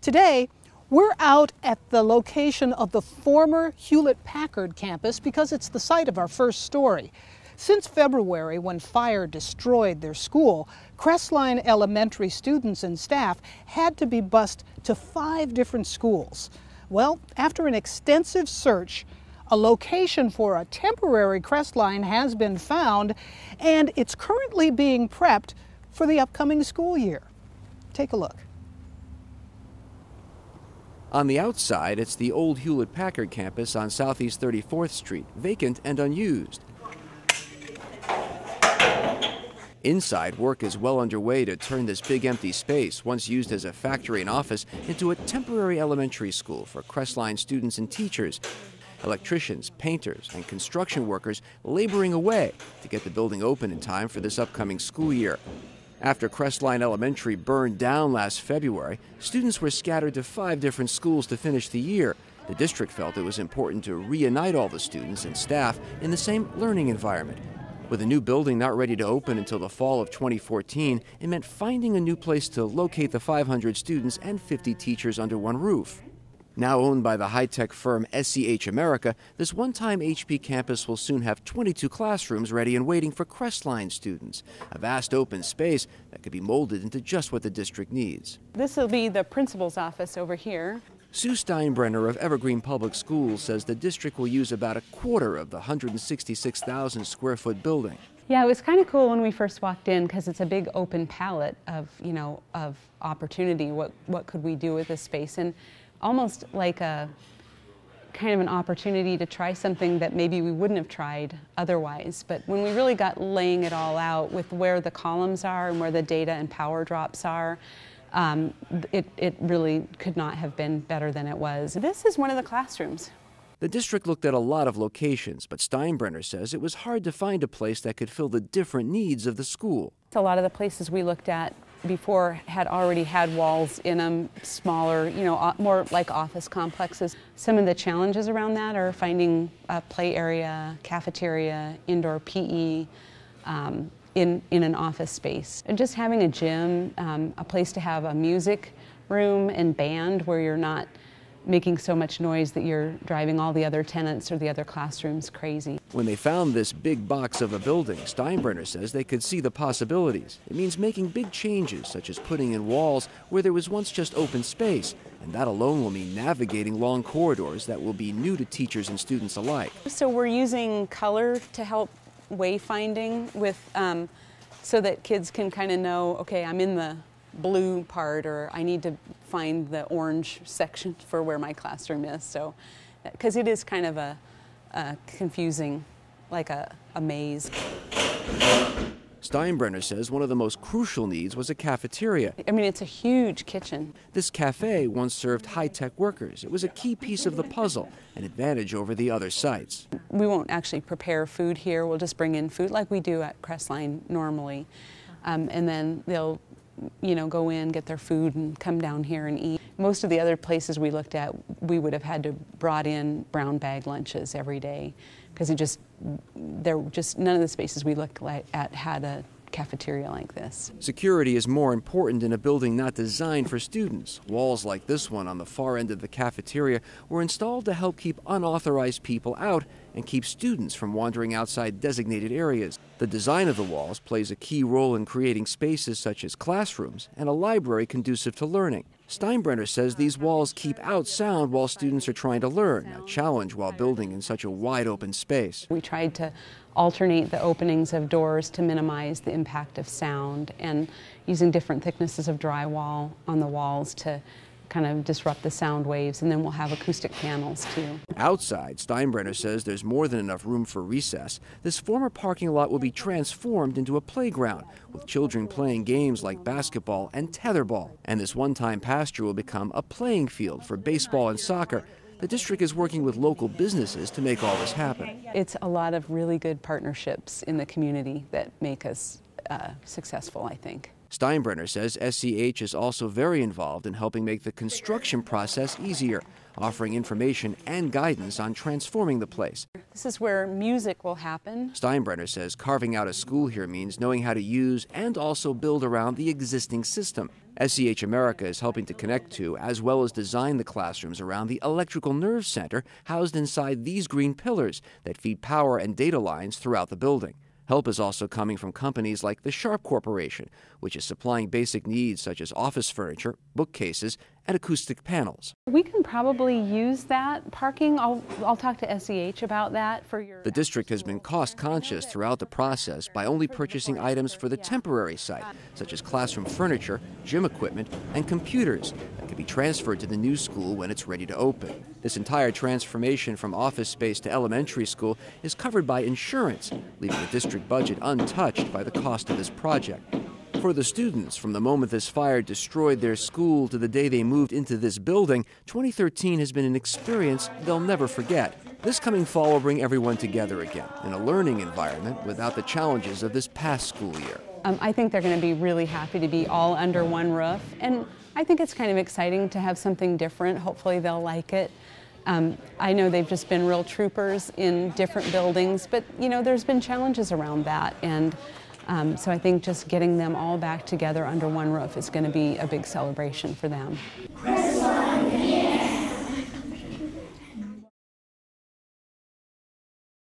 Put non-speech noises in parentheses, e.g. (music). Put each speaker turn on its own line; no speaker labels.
Today, we're out at the location of the former Hewlett Packard campus because it's the site of our first story. Since February, when fire destroyed their school, Crestline Elementary students and staff had to be bused to five different schools. Well, after an extensive search, a location for a temporary Crestline has been found, and it's currently being prepped for the upcoming school year.
Take a look. On the outside, it's the old Hewlett Packard campus on Southeast 34th Street, vacant and unused. Inside, work is well underway to turn this big empty space, once used as a factory and office, into a temporary elementary school for Crestline students and teachers. Electricians, painters, and construction workers laboring away to get the building open in time for this upcoming school year. After Crestline Elementary burned down last February, students were scattered to five different schools to finish the year. The district felt it was important to reunite all the students and staff in the same learning environment. With a new building not ready to open until the fall of 2014, it meant finding a new place to locate the 500 students and 50 teachers under one roof. Now owned by the high tech firm SEH America, this one time HP campus will soon have 22 classrooms ready and waiting for Crestline students, a vast open space that could be molded into just what the district needs.
This will be the principal's office over here.
Sue Steinbrenner of Evergreen Public Schools says the district will use about a quarter of the 166,000 square foot building.
Yeah, it was kind of cool when we first walked in because it's a big open palette of, you know, of opportunity. What what could we do with this space? And almost like a kind of an opportunity to try something that maybe we wouldn't have tried otherwise. But when we really got laying it all out with where the columns are and where the data and power drops are, um, it, it really could not have been better than it was. This is one of the classrooms.
The district looked at a lot of locations, but Steinbrenner says it was hard to find a place that could fill the different needs of the school.
A lot of the places we looked at before had already had walls in them, smaller, you know, more like office complexes. Some of the challenges around that are finding a play area, cafeteria, indoor PE um, in, in an office space. And just having a gym, um, a place to have a music room and band where you're not making so much noise that you're driving all the other tenants or the other classrooms crazy.
When they found this big box of a building, Steinbrenner says they could see the possibilities. It means making big changes, such as putting in walls where there was once just open space, and that alone will mean navigating long corridors that will be new to teachers and students alike.
So we're using color to help wayfinding with um, so that kids can kind of know, okay, I'm in the blue part or I need to find the orange section (laughs) for where my classroom is. So, because uh, it is kind of a, a confusing, like a, a maze.
Steinbrenner says one of the most crucial needs was a cafeteria. I mean, it's a huge kitchen. This cafe once served high tech workers. It was a key piece of the puzzle, an advantage over the other sites. We won't actually prepare food here. We'll just bring
in food like we do at Crestline normally. Um, and then they'll you know, go in, get their food, and come down here and eat. Most of the other places we looked at, we would have had to brought in brown bag lunches every day because it just, there just none of the spaces we looked at had a cafeteria like this.
Security is more important in a building not designed for students. Walls like this one on the far end of the cafeteria were installed to help keep unauthorized people out and keep students from wandering outside designated areas. The design of the walls plays a key role in creating spaces such as classrooms and a library conducive to learning. Steinbrenner says these walls keep out sound while students are trying to learn, a challenge while building in such a wide open space. We tried to alternate
the openings of doors to minimize the impact of sound and using different thicknesses of drywall on the walls to kind of disrupt the sound waves, and then we'll have acoustic panels too.
Outside, Steinbrenner says there's more than enough room for recess. This former parking lot will be transformed into a playground with children playing games like basketball and tetherball. And this one time pasture will become a playing field for baseball and soccer. The district is working with local businesses to make all this happen.
It's a lot of really good partnerships in the community that make us uh, successful, I think.
Steinbrenner says SCH is also very involved in helping make the construction process easier, offering information and guidance on transforming the place.
This is where music will happen.
Steinbrenner says carving out a school here means knowing how to use and also build around the existing system. SCH America is helping to connect to, as well as design the classrooms around the electrical nerve center housed inside these green pillars that feed power and data lines throughout the building. Help is also coming from companies like the Sharp Corporation, which is supplying basic needs such as office furniture, bookcases, and acoustic panels.
We can probably use that parking. I'll, I'll talk to SEH about that for your.
The district has been cost conscious throughout the process by only purchasing items for the temporary site, such as classroom furniture, gym equipment, and computers that can be transferred to the new school when it's ready to open. This entire transformation from office space to elementary school is covered by insurance, leaving the district budget untouched by the cost of this project. For the students, from the moment this fire destroyed their school to the day they moved into this building, 2013 has been an experience they'll never forget. This coming fall will bring everyone together again in a learning environment without the challenges of this past school year.
Um, I think they're going to be really happy to be all under one roof, and I think it's kind of exciting to have something different. Hopefully, they'll like it. Um, I know they've just been real troopers in different buildings, but you know, there's been challenges around that, and um, so I think just getting them all back together under one roof is going to be a big celebration for them.